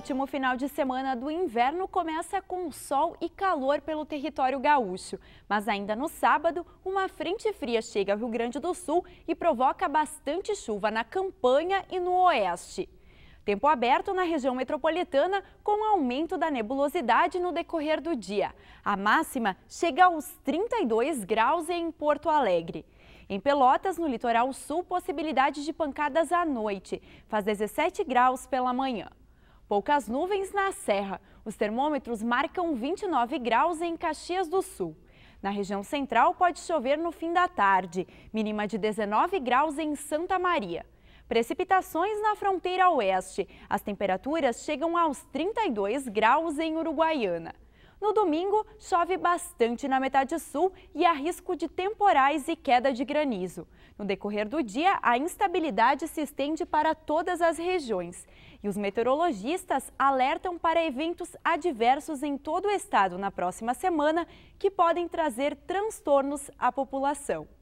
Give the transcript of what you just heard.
último final de semana do inverno começa com sol e calor pelo território gaúcho, mas ainda no sábado, uma frente fria chega ao Rio Grande do Sul e provoca bastante chuva na campanha e no oeste. Tempo aberto na região metropolitana com aumento da nebulosidade no decorrer do dia. A máxima chega aos 32 graus em Porto Alegre. Em Pelotas, no litoral sul, possibilidade de pancadas à noite. Faz 17 graus pela manhã. Poucas nuvens na Serra. Os termômetros marcam 29 graus em Caxias do Sul. Na região central, pode chover no fim da tarde, mínima de 19 graus em Santa Maria. Precipitações na fronteira oeste. As temperaturas chegam aos 32 graus em Uruguaiana. No domingo, chove bastante na metade sul e há risco de temporais e queda de granizo. No decorrer do dia, a instabilidade se estende para todas as regiões. E os meteorologistas alertam para eventos adversos em todo o estado na próxima semana que podem trazer transtornos à população.